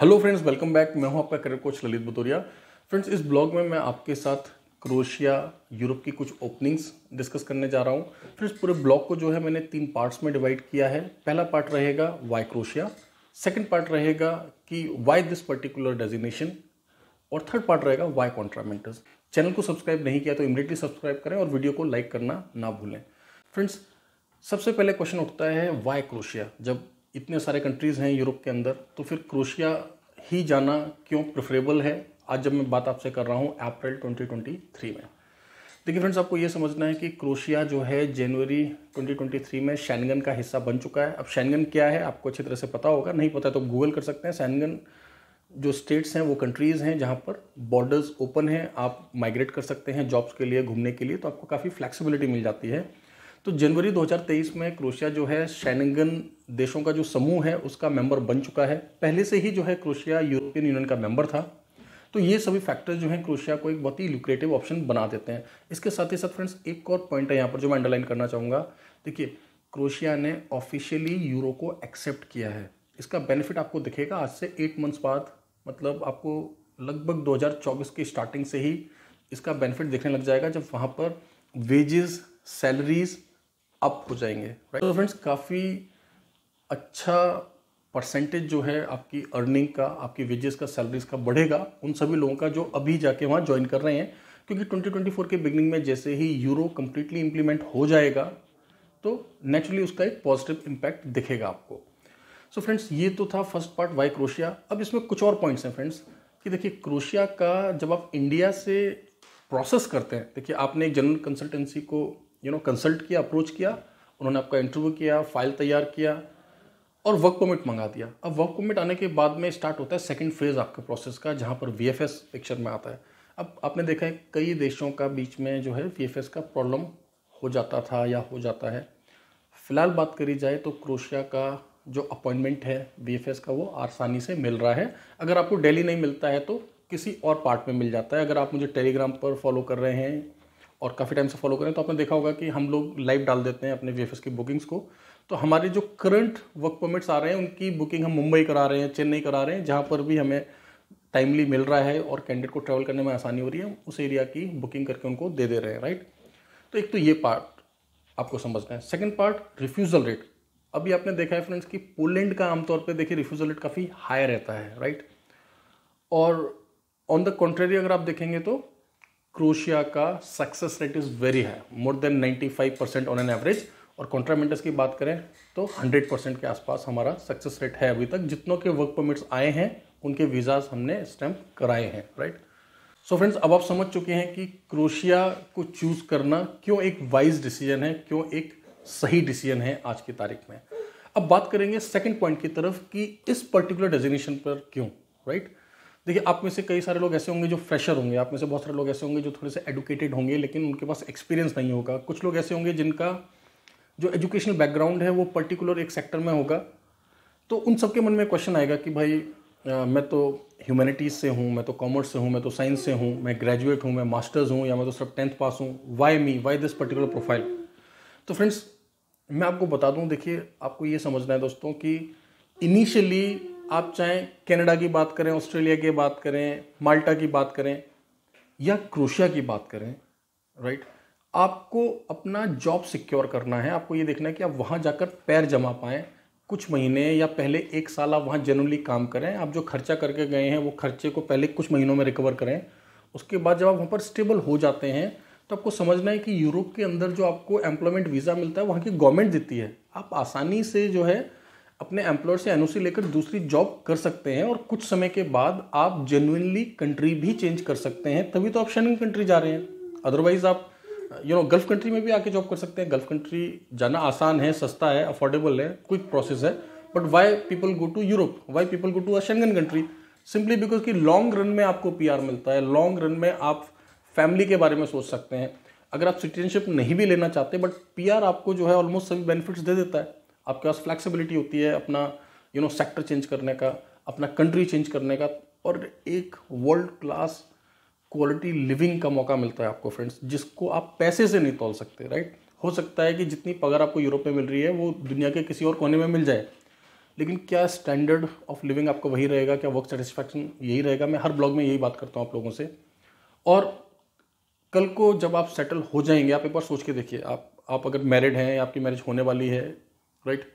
Hello friends welcome back मैं हूं आपका career coach Lalit Batoria friends इस ब्लॉग में मैं आपके साथ क्रोशिया यूरोप की कुछ ओपनिंग्स डिस्कस करने जा रहा हूं फ्रेंड्स पूरे ब्लॉग को जो है मैंने तीन पार्ट्स में डिवाइड किया है पहला पार्ट रहेगा वाई क्रोशिया सेकेंड पार्ट रहेगा कि वाई दिस पर्टिकुलर डेजिग्नेशन और थर्ड पार्ट रहेगा वाई कॉन्ट्रामेंटस चैनल को सब्सक्राइब नहीं किया तो इमीडिएटली सब्सक्राइब करें और वीडियो को लाइक करना ना भूलें फ्रेंड्स सबसे पहले क्वेश्चन उठता है वाई क्रोशिया जब इतने सारे कंट्रीज़ हैं यूरोप के अंदर तो फिर क्रोशिया ही जाना क्यों प्रेफरेबल है आज जब मैं बात आपसे कर रहा हूँ अप्रैल 2023 में देखिए फ्रेंड्स आपको ये समझना है कि क्रोशिया जो है जनवरी 2023 में शैनगन का हिस्सा बन चुका है अब शैनगन क्या है आपको अच्छी तरह से पता होगा नहीं पता तो गूगल कर सकते हैं शैनगन जो स्टेट्स हैं वो कंट्रीज़ हैं जहाँ पर बॉर्डर्स ओपन हैं आप माइग्रेट कर सकते हैं जॉब्स के लिए घूमने के लिए तो आपको काफ़ी फ्लैक्सीबिलिटी मिल जाती है तो जनवरी 2023 में क्रोशिया जो है शैनिंगन देशों का जो समूह है उसका मेंबर बन चुका है पहले से ही जो है क्रोशिया यूरोपियन यूनियन का मेंबर था तो ये सभी फैक्टर्स जो हैं क्रोशिया को एक बहुत ही लुक्रेटिव ऑप्शन बना देते हैं इसके साथ ही साथ फ्रेंड्स एक और पॉइंट है यहाँ पर जो मैं अंडरलाइन करना चाहूँगा देखिए क्रोशिया ने ऑफिशियली यूरो को एक्सेप्ट किया है इसका बेनिफिट आपको दिखेगा आज से एट मंथ्स बाद मतलब आपको लगभग 2024 की स्टार्टिंग से ही इसका बेनिफिट दिखने लग जाएगा जब वहाँ पर वेजेस सैलरीज़ अप हो जाएंगे राइट तो फ्रेंड्स काफ़ी अच्छा परसेंटेज जो है आपकी अर्निंग का आपकी वेजेस का सैलरीज का बढ़ेगा उन सभी लोगों का जो अभी जाके वहाँ ज्वाइन कर रहे हैं क्योंकि 2024 के बिगनिंग में जैसे ही यूरो कम्प्लीटली इम्प्लीमेंट हो जाएगा तो नेचुरली उसका एक पॉजिटिव इम्पैक्ट दिखेगा आपको सो so फ्रेंड्स ये तो था फर्स्ट पार्ट वाई क्रोशिया अब इसमें कुछ और पॉइंट्स हैं फ्रेंड्स कि देखिए क्रोशिया का जब आप इंडिया से प्रोसेस करते हैं देखिए आपने एक जनरल कंसल्टेंसी को यू नो कंसल्ट किया अप्रोच किया उन्होंने आपका इंटरव्यू किया फाइल तैयार किया और वर्क परमिट मंगा दिया अब वर्क परमिट आने के बाद में स्टार्ट होता है सेकेंड फेज़ आपके प्रोसेस का जहाँ पर वी पिक्चर में आता है अब आपने देखा है कई देशों का बीच में जो है वी का प्रॉब्लम हो जाता था या हो जाता है फ़िलहाल बात करी जाए तो क्रोशिया का जो अपॉइंटमेंट है वी का वो आसानी से मिल रहा है अगर आपको डेली नहीं मिलता है तो किसी और पार्ट में मिल जाता है अगर आप मुझे टेलीग्राम पर फॉलो कर रहे हैं और काफ़ी टाइम से फॉलो करें तो आपने देखा होगा कि हम लोग लाइव डाल देते हैं अपने वी की बुकिंग्स को तो हमारे जो करंट वर्क परमिट्स आ रहे हैं उनकी बुकिंग हम मुंबई करा रहे हैं चेन्नई करा रहे हैं जहाँ पर भी हमें टाइमली मिल रहा है और कैंडिडेट को ट्रैवल करने में आसानी हो रही है उस एरिया की बुकिंग करके उनको दे दे रहे हैं राइट तो एक तो ये पार्ट आपको समझना है सेकेंड पार्ट रिफ्यूज़ल रेट अभी आपने देखा है फ्रेंड्स कि पोलैंड का आमतौर पर देखिए रिफ्यूज़ल रेट काफ़ी हाई रहता है राइट और ऑन द कॉन्ट्रेरी अगर आप देखेंगे तो क्रोशिया का success rate is very high more than 95 percent on an average और कॉन्ट्रामेंटस की बात करें तो 100 परसेंट के आसपास हमारा सक्सेस रेट है अभी तक जितनों के वर्क परमिट्स आए हैं उनके वीज़ाज हमने स्टैम्प कराए हैं राइट सो फ्रेंड्स अब आप समझ चुके हैं कि क्रोशिया को चूज़ करना क्यों एक वाइज डिसीजन है क्यों एक सही डिसीजन है आज की तारीख में अब बात करेंगे सेकेंड पॉइंट की तरफ कि इस पर्टिकुलर डेजिग्नेशन पर क्यों राइट right? देखिए आप में से कई सारे लोग ऐसे होंगे जो फ्रेशर होंगे आप में से बहुत सारे लोग ऐसे होंगे जो थोड़े से एडुकेटेड होंगे लेकिन उनके पास एक्सपीरियंस नहीं होगा कुछ लोग ऐसे होंगे जिनका जो एजुकेशनल बैकग्राउंड है वो पर्टिकुलर एक सेक्टर में होगा तो उन सबके मन में क्वेश्चन आएगा कि भाई आ, मैं तो ह्यूमैनिटीज़ से हूँ मैं तो कॉमर्स से हूँ मैं तो साइंस से हूँ मैं ग्रेजुएट हूँ मैं मास्टर्स हूँ या मैं तो सिर्फ टेंथ पास हूँ why me why this particular profile तो फ्रेंड्स मैं आपको बता दूँ देखिए आपको ये समझना है दोस्तों कि इनिशियली आप चाहे कनाडा की बात करें ऑस्ट्रेलिया की बात करें माल्टा की बात करें या क्रोशिया की बात करें राइट आपको अपना जॉब सिक्योर करना है आपको ये देखना है कि आप वहाँ जाकर पैर जमा पाएँ कुछ महीने या पहले एक साल आप वहाँ जनरली काम करें आप जो खर्चा करके गए हैं वो खर्चे को पहले कुछ महीनों में रिकवर करें उसके बाद जब आप वहाँ पर स्टेबल हो जाते हैं तो आपको समझना है कि यूरोप के अंदर जो आपको एम्प्लॉयमेंट वीज़ा मिलता है वहाँ की गवर्नमेंट देती है आप आसानी से जो है अपने एम्प्लॉयर से एनओसी लेकर दूसरी जॉब कर सकते हैं और कुछ समय के बाद आप जेनुनली कंट्री भी चेंज कर सकते हैं तभी तो आप शनिंग कंट्री जा रहे हैं अदरवाइज़ आप यू नो गल्फ कंट्री में भी आके जॉब कर सकते हैं गल्फ कंट्री जाना आसान है सस्ता है अफोर्डेबल है क्विक प्रोसेस है but why people go to Europe why people go to a Schengen country simply because कि लॉन्ग रन में आपको पी मिलता है लॉन्ग रन में आप फैमिली के बारे में सोच सकते हैं अगर आप सिटीजनशिप नहीं भी लेना चाहते बट पी आपको जो है ऑलमोस्ट सभी बेनिफिट्स दे देता है आपके पास फ्लैक्सीबिलिटी होती है अपना यू नो सेक्टर चेंज करने का अपना कंट्री चेंज करने का और एक वर्ल्ड क्लास क्वालिटी लिविंग का मौका मिलता है आपको फ्रेंड्स जिसको आप पैसे से नहीं तोल सकते राइट हो सकता है कि जितनी पगार आपको यूरोप में मिल रही है वो दुनिया के किसी और कोने में मिल जाए लेकिन क्या स्टैंडर्ड ऑफ लिविंग आपको वही रहेगा क्या वर्क सेटिस्फैक्शन यही रहेगा मैं हर ब्लॉग में यही बात करता हूँ आप लोगों से और कल को जब आप सेटल हो जाएंगे आप एक बार सोच के देखिए आप आप अगर मैरिड हैं या आपकी मैरिज होने वाली है राइट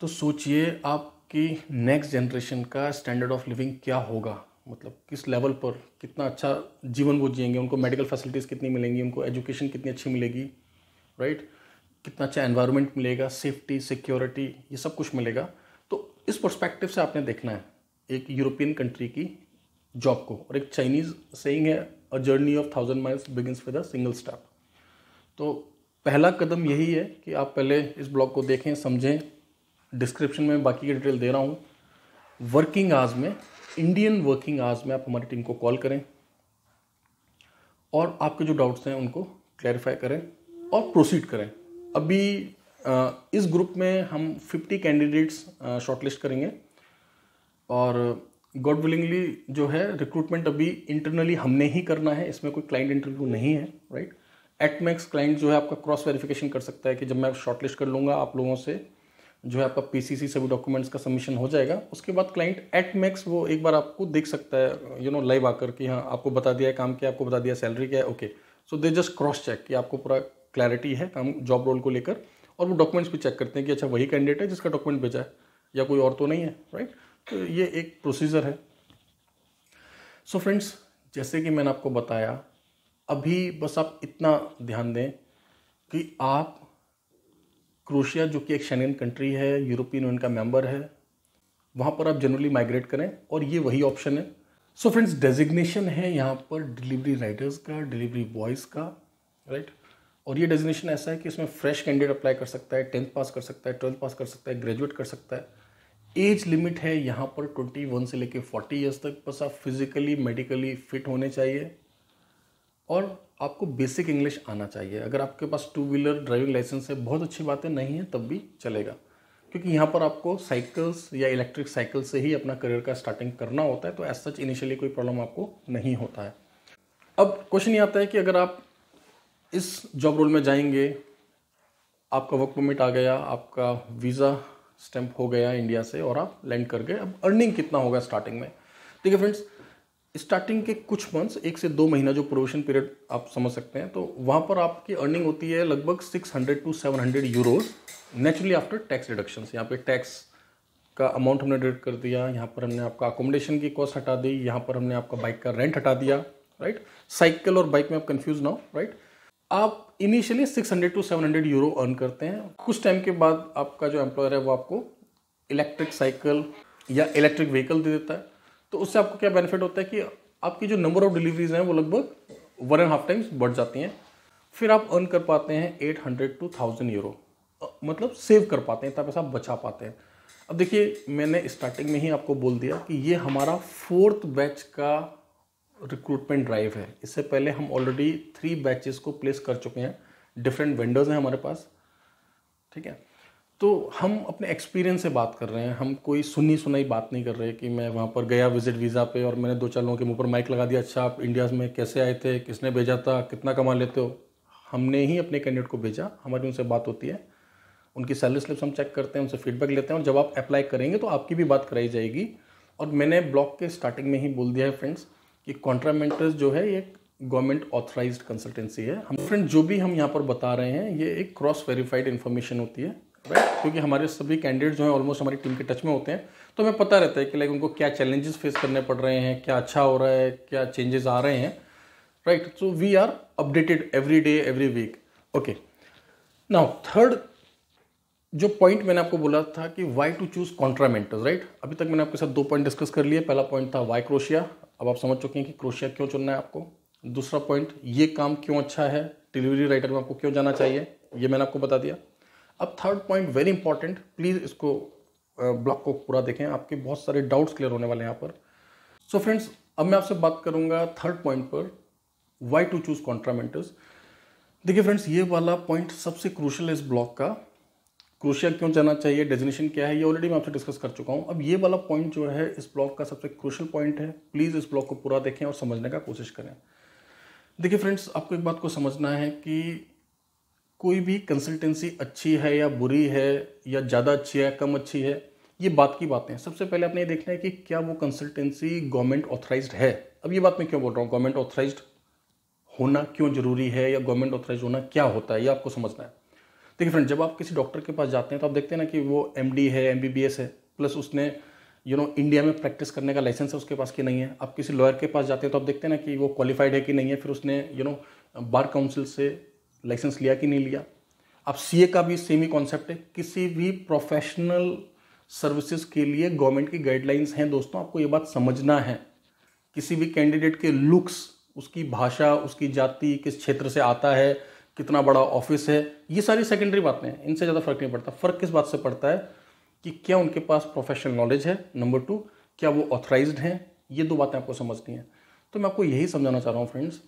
तो सोचिए आपकी नेक्स्ट जनरेशन का स्टैंडर्ड ऑफ लिविंग क्या होगा मतलब किस लेवल पर कितना अच्छा जीवन वो जिएंगे उनको मेडिकल फैसिलिटीज़ कितनी मिलेंगी उनको एजुकेशन कितनी अच्छी मिलेगी राइट right? कितना अच्छा एनवायरनमेंट मिलेगा सेफ्टी सिक्योरिटी ये सब कुछ मिलेगा तो इस परस्पेक्टिव से आपने देखना है एक यूरोपियन कंट्री की जॉब को और एक चाइनीज़ सेइंग है a journey of thousand miles begins with a single step तो पहला कदम यही है कि आप पहले इस ब्लॉग को देखें समझें डिस्क्रिप्शन में बाकी की डिटेल दे रहा हूँ वर्किंग आवर्स में इंडियन वर्किंग आवर्स में आप हमारी टीम को कॉल करें और आपके जो डाउट्स हैं उनको क्लैरिफाई करें और प्रोसीड करें अभी इस ग्रुप में हम 50 कैंडिडेट्स शॉर्टलिस्ट करेंगे और गॉड विलिंगली जो है रिक्रूटमेंट अभी इंटरनली हमने ही करना है इसमें कोई क्लाइंट इंटरव्यू नहीं है right right? At max client जो है आपका क्रॉस वेरिफिकेशन कर सकता है कि जब मैं शॉर्टलिस्ट कर लूँगा आप लोगों से जो है आपका पीसीसी सभी डॉक्यूमेंट्स का सबमिशन हो जाएगा उसके बाद क्लाइंट एट मैक्स वो एक बार आपको देख सकता है यू नो लाइव आकर कि हाँ आपको बता दिया है काम क्या आपको बता दिया सैलरी क्या है okay so they just cross check कि आपको पूरा क्लैरिटी है काम जॉब रोल को लेकर और वो डॉक्यूमेंट्स भी चेक करते हैं कि अच्छा वही कैंडिडेट है जिसका डॉक्यूमेंट भेजा है या कोई और तो नहीं है राइट तो ये एक प्रोसीजर है सो so फ्रेंड्स जैसे कि मैंने आपको बताया अभी बस आप इतना ध्यान दें कि आप क्रोशिया जो कि एक शनगन कंट्री है यूरोपियन यूनियन का मेंबर है वहाँ पर आप जनरली माइग्रेट करें और ये वही ऑप्शन है सो फ्रेंड्स डेजिग्नेशन है यहाँ पर डिलीवरी राइडर्स का डिलीवरी बॉयज़ का राइट और ये डेजिग्नेशन ऐसा है कि इसमें फ्रेश कैंडिडेट अप्लाई कर सकता है टेंथ पास कर सकता है ट्वेल्थ पास कर सकता है ग्रेजुएट कर सकता है एज लिमिट है यहाँ पर ट्वेंटी वन से लेकर फोर्टी ईयर्स तक बस आप फिजिकली मेडिकली फिट होने चाहिए और आपको बेसिक इंग्लिश आना चाहिए अगर आपके पास टू व्हीलर ड्राइविंग लाइसेंस है बहुत अच्छी बातें नहीं है तब भी चलेगा क्योंकि यहाँ पर आपको साइकिल्स या इलेक्ट्रिक साइकिल से ही अपना करियर का स्टार्टिंग करना होता है तो एज सच इनिशियली कोई प्रॉब्लम आपको नहीं होता है अब क्वेश्चन ये आता है कि अगर आप इस जॉब रोल में जाएंगे आपका वर्क परमिट आ गया आपका वीज़ा स्टैम्प हो गया इंडिया से और आप लैंड कर गए अब अर्निंग कितना होगा स्टार्टिंग में ठीक है फ्रेंड्स स्टार्टिंग के कुछ मंथ्स एक से दो महीना जो प्रोवेशन पीरियड आप समझ सकते हैं तो वहाँ पर आपकी अर्निंग होती है लगभग 600 to 700 euros naturally after tax deduction यहाँ पे टैक्स का अमाउंट हमने डिडक्ट कर दिया यहाँ पर हमने आपका अकोमोडेशन की कॉस्ट हटा दी यहाँ पर हमने आपका बाइक का रेंट हटा दिया राइट साइकिल और बाइक में आप कन्फ्यूज ना हो राइट आप इनिशियली 600 टू 700 यूरो अर्न करते हैं कुछ टाइम के बाद आपका जो एम्प्लॉयर है वो आपको इलेक्ट्रिक साइकिल या इलेक्ट्रिक व्हीकल दे देता है तो उससे आपको क्या बेनिफिट होता है कि आपकी जो नंबर ऑफ डिलीवरीज हैं वो लगभग वन एंड हाफ टाइम्स बढ़ जाती हैं फिर आप अर्न कर पाते हैं eight hundred to thousand euro मतलब सेव कर पाते हैं तब पैसा बचा पाते हैं अब देखिए मैंने स्टार्टिंग में ही आपको बोल दिया कि ये हमारा फोर्थ बैच का रिक्रूटमेंट ड्राइव है इससे पहले हम ऑलरेडी थ्री बैचेस को प्लेस कर चुके हैं डिफरेंट वेंडर्स हैं हमारे पास ठीक है तो हम अपने एक्सपीरियंस से बात कर रहे हैं हम कोई सुनी सुनाई बात नहीं कर रहे कि मैं वहाँ पर गया विजिट वीज़ा पे और मैंने दो चार लोगों के मुंह पर माइक लगा दिया अच्छा आप इंडिया में कैसे आए थे किसने भेजा था कितना कमा लेते हो हमने ही अपने कैंडिडेट को भेजा हमारी उनसे बात होती है उनकी सैलरी स्लिप्स हम चेक करते हैं उनसे फीडबैक लेते हैं और जब आप अप्लाई करेंगे तो आपकी भी बात कराई जाएगी और मैंने ब्लॉक के स्टार्टिंग में ही बोल दिया है फ्रेंड्स कि कॉन्ट्रामेंटर्स जो है ये गवर्नमेंट ऑथराइज़्ड कंसल्टेंसी है हम फ्रेंड जो भी हम यहाँ पर बता रहे हैं ये एक क्रॉस वेरीफाइड इन्फॉर्मेशन होती है राइट क्योंकि हमारे सभी कैंडिडेट जो हैं ऑलमोस्ट हमारी टीम के टच में होते हैं तो हमें पता रहता है कि लाइक उनको क्या चैलेंजेस फेस करने पड़ रहे हैं क्या अच्छा हो रहा है क्या चेंजेस आ रहे हैं right so we are updated every day every week okay now third जो पॉइंट मैंने आपको बोला था कि why to choose Contramentors right अभी तक मैंने आपके साथ दो पॉइंट डिस्कस कर लिए पहला पॉइंट था वाई क्रोशिया अब आप समझ चुके हैं कि क्रोशिया क्यों चुनना है आपको दूसरा पॉइंट ये काम क्यों अच्छा है डिलीवरी राइटर में आपको क्यों जाना चाहिए ये मैंने आपको बता दिया अब third point very important please इसको ब्लॉक को पूरा देखें आपके बहुत सारे डाउट्स क्लियर होने वाले हैं यहाँ पर सो so फ्रेंड्स अब मैं आपसे बात करूँगा थर्ड पॉइंट पर वाई टू चूज़ कॉन्ट्रामेंटर्स देखिए फ्रेंड्स ये वाला पॉइंट सबसे क्रूशल है इस ब्लॉक का क्रूशल क्यों जाना चाहिए डेजिनेशन क्या है ये ऑलरेडी मैं आपसे डिस्कस कर चुका हूँ अब ये वाला पॉइंट जो है इस ब्लॉक का सबसे क्रूशल पॉइंट है प्लीज़ इस ब्लॉक को पूरा देखें और समझने का कोशिश करें देखिए फ्रेंड्स आपको एक बात को समझना है कि कोई भी कंसल्टेंसी अच्छी है या बुरी है या ज़्यादा अच्छी है कम अच्छी है ये बात की बातें हैं सबसे पहले आपने ये देखना है कि क्या वो कंसल्टेंसी गवर्नमेंट ऑथराइज है अब ये बात मैं क्यों बोल रहा हूँ गवर्नमेंट ऑथराइज होना क्यों ज़रूरी है या गवर्नमेंट ऑथराइज होना क्या होता है ये आपको समझना है देखिए फ्रेंड जब आप किसी डॉक्टर के पास जाते हैं तो आप देखते हैं ना कि वो एम है एम है प्लस उसने you you know know, India में प्रैक्टिस करने का लाइसेंस है उसके पास कि नहीं है आप किसी लॉयर के पास जाते हैं तो आप देखते हैं ना कि वो क्वालिफाइड है कि नहीं है फिर उसने you you know know, bar council से लाइसेंस लिया कि नहीं लिया अब सी का भी सेम ही कॉन्सेप्ट है किसी भी प्रोफेशनल सर्विसेज के लिए गवर्नमेंट की गाइडलाइंस हैं दोस्तों आपको ये बात समझना है किसी भी कैंडिडेट के लुक्स उसकी भाषा उसकी जाति किस क्षेत्र से आता है कितना बड़ा ऑफिस है ये सारी सेकेंडरी बातें हैं इनसे ज़्यादा फर्क नहीं पड़ता फ़र्क किस बात से पड़ता है कि क्या उनके पास प्रोफेशनल नॉलेज है नंबर टू क्या वो ऑथराइज हैं ये दो बातें आपको समझनी है तो मैं आपको यही समझाना चाह रहा हूँ फ्रेंड्स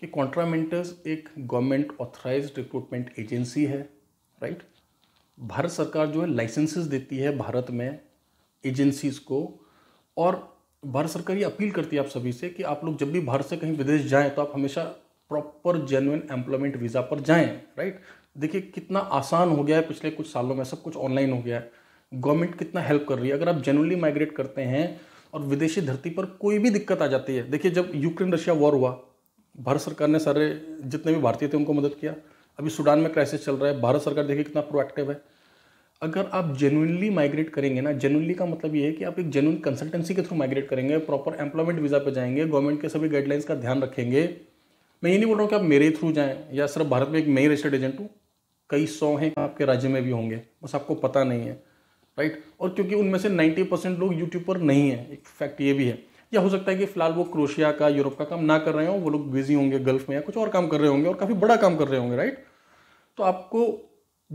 कि कॉन्ट्रामेंटर्स एक गवर्नमेंट ऑथराइज रिक्रूटमेंट एजेंसी है राइट भारत सरकार जो है लाइसेंसेस देती है भारत में एजेंसीज को और भारत सरकार ये अपील करती है आप सभी से कि आप लोग जब भी भारत से कहीं विदेश जाएं तो आप हमेशा प्रॉपर जेनुइन एम्प्लॉयमेंट वीज़ा पर जाएं राइट देखिए कितना आसान हो गया है पिछले कुछ सालों में सब कुछ ऑनलाइन हो गया है गवर्नमेंट कितना हेल्प कर रही है अगर आप जेनुअनली माइग्रेट करते हैं और विदेशी धरती पर कोई भी दिक्कत आ जाती है देखिए जब यूक्रेन रशिया वॉर हुआ भारत सरकार ने सारे जितने भी भारतीय थे उनको मदद किया अभी सूडान में क्राइसिस चल रहा है भारत सरकार देखिए कितना प्रोएक्टिव है अगर आप जेनुइनली माइग्रेट करेंगे ना जेनुनली का मतलब ये है कि आप एक जेनुइन कंसल्टेंसी के थ्रू माइग्रेट करेंगे प्रॉपर एम्प्लॉयमेंट वीज़ा पे जाएंगे गवर्नमेंट के सभी गाइडलाइंस का ध्यान रखेंगे मैं ये नहीं बोल रहा हूँ कि आप मेरे थ्रू जाएँ या सिर्फ भारत में एक मई रजिस्टर्ड एजेंट हूँ कई सौ हैं आपके राज्य में भी होंगे बस आपको पता नहीं है राइट और क्योंकि उनमें से नाइन्टी परसेंट लोग यूट्यूब पर नहीं है एक फैक्ट ये भी है या हो सकता है कि फिलहाल वो क्रोशिया का यूरोप का काम ना कर रहे हो वो लोग बिजी होंगे गल्फ में या कुछ और काम कर रहे होंगे और काफ़ी बड़ा काम कर रहे होंगे राइट तो आपको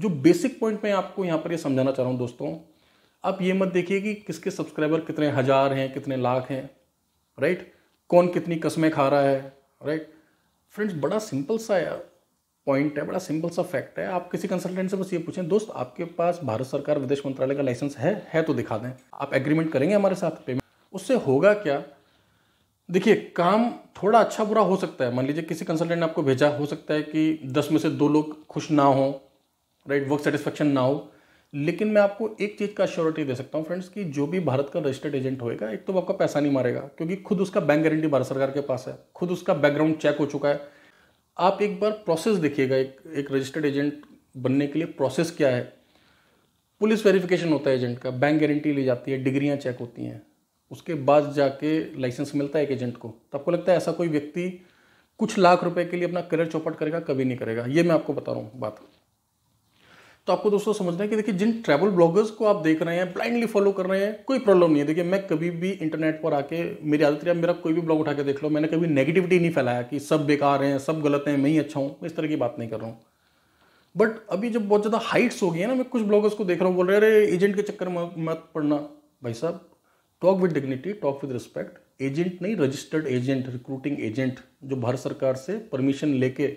जो बेसिक पॉइंट मैं आपको यहाँ पर ये यह समझाना चाह रहा हूँ दोस्तों आप ये मत देखिए कि किसके सब्सक्राइबर कितने हज़ार हैं कितने लाख हैं राइट कौन कितनी कस्में खा रहा है राइट फ्रेंड्स बड़ा सिंपल सा यार पॉइंट है बड़ा सिंपल सा फैक्ट है आप किसी कंसल्टेंट से बस ये पूछें दोस्त आपके पास भारत सरकार विदेश मंत्रालय का लाइसेंस है है तो दिखा दें आप एग्रीमेंट करेंगे हमारे साथ पेमेंट उससे होगा क्या देखिए काम थोड़ा अच्छा बुरा हो सकता है मान लीजिए किसी कंसल्टेंट ने आपको भेजा हो सकता है कि दस में से दो लोग खुश ना हो राइट वर्क सेटिस्फेक्शन ना हो लेकिन मैं आपको एक चीज़ का श्योरिटी दे सकता हूँ फ्रेंड्स कि जो भी भारत का रजिस्टर्ड एजेंट होएगा एक तो आपका पैसा नहीं मारेगा क्योंकि खुद उसका बैंक गारंटी भारत सरकार के पास है खुद उसका बैकग्राउंड चेक हो चुका है आप एक बार प्रोसेस देखिएगा एक एक रजिस्टर्ड एजेंट बनने के लिए प्रोसेस क्या है पुलिस वेरिफिकेशन होता है एजेंट का बैंक गारंटी ली जाती है डिग्रियाँ चेक होती हैं उसके बाद जाके लाइसेंस मिलता है एक एजेंट को तो आपको लगता है ऐसा कोई व्यक्ति कुछ लाख रुपए के लिए अपना करियर चौपट करेगा कभी नहीं करेगा ये मैं आपको बता रहा हूँ बात तो आपको दोस्तों समझना है कि देखिए जिन ट्रैवल ब्लॉगर्स को आप देख रहे हैं ब्लाइंडली फॉलो कर रहे हैं कोई प्रॉब्लम नहीं है देखिए मैं कभी भी इंटरनेट पर आके मेरी आदत रही मेरा कोई भी ब्लॉग उठा के देख लो मैंने कभी नेगेटिविटी नहीं फैलाया कि सब बेकार हैं सब गलत हैं मैं ही अच्छा हूँ इस तरह की बात नहीं कर रहा हूँ बट अभी जब बहुत ज़्यादा हाइट्स हो गई है ना मैं कुछ ब्लॉगर्स को देख रहा हूँ बोल रहे अरे एजेंट के चक्कर में मत पढ़ना भाई साहब talk with dignity talk with respect agent नहीं रजिस्टर्ड एजेंट रिक्रूटिंग एजेंट जो भारत सरकार से परमिशन लेके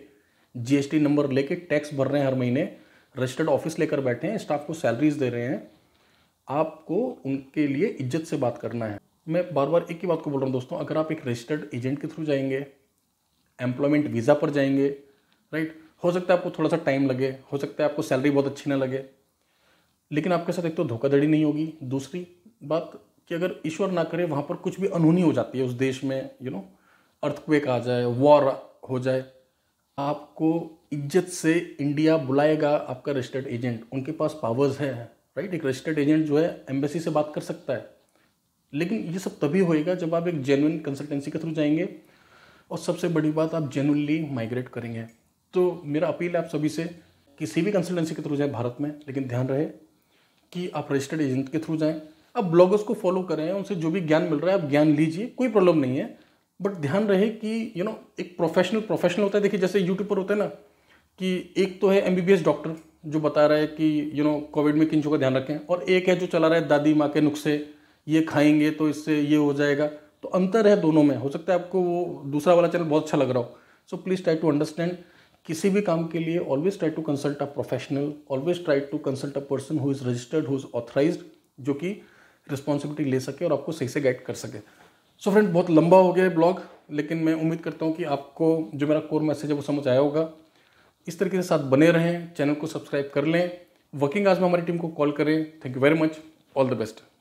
जीएसटी नंबर लेके टैक्स भर रहे हैं हर महीने रजिस्टर्ड ऑफिस लेकर बैठे हैं स्टाफ को सैलरीज दे रहे हैं आपको उनके लिए इज्जत से बात करना है मैं बार बार एक ही बात को बोल रहा हूँ दोस्तों अगर आप एक रजिस्टर्ड एजेंट के थ्रू जाएंगे एम्प्लॉयमेंट वीज़ा पर जाएंगे राइट हो सकता है आपको थोड़ा सा टाइम लगे हो सकता है आपको सैलरी बहुत अच्छी ना लगे लेकिन आपके साथ एक तो धोखाधड़ी नहीं होगी दूसरी बात कि अगर ईश्वर ना करे वहाँ पर कुछ भी अनहोनी हो जाती है उस देश में यू नो अर्थक्वेक आ जाए वॉर हो जाए आपको इज्जत से इंडिया बुलाएगा आपका रजिस्टर्ड एजेंट उनके पास पावर्स है राइट एक रजिस्टर्ड एजेंट जो है एम्बेसी से बात कर सकता है लेकिन ये सब तभी होएगा जब आप एक जेनुइन कंसल्टेंसी के थ्रू जाएंगे और सबसे बड़ी बात आप जेनुनली माइग्रेट करेंगे तो मेरा अपील है आप सभी से किसी भी कंसल्टेंसी के थ्रू जाएँ भारत में लेकिन ध्यान रहे कि आप रजिस्टर्ड एजेंट के थ्रू जाएँ आप ब्लॉगर्स को फॉलो करें उनसे जो भी ज्ञान मिल रहा है आप ज्ञान लीजिए कोई प्रॉब्लम नहीं है बट ध्यान रहे कि यू you नो know, एक प्रोफेशनल प्रोफेशनल होता है देखिए जैसे यूट्यूब पर होता है ना कि एक तो है एम डॉक्टर जो बता रहा है कि यू नो कोविड में किन चीज़ों का ध्यान रखें और एक है जो चला रहा है दादी माँ के नुस्खे ये खाएंगे तो इससे ये हो जाएगा तो अंतर है दोनों में हो सकता है आपको वो दूसरा वाला चैनल बहुत अच्छा लग रहा हो so please try to understand किसी भी काम के लिए always try to consult a professional always try to consult a person who is registered who is authorise जो कि रिस्पॉन्सिबिलिटी ले सके और आपको सही से गाइड कर सके सो so फ्रेंड बहुत लंबा हो गया है ब्लॉग लेकिन मैं उम्मीद करता हूँ कि आपको जो मेरा कोर मैसेज है वो समझ आया होगा इस तरीके से साथ बने रहें चैनल को सब्सक्राइब कर लें वर्किंग आज में हमारी टीम को कॉल करें thank you very much all the best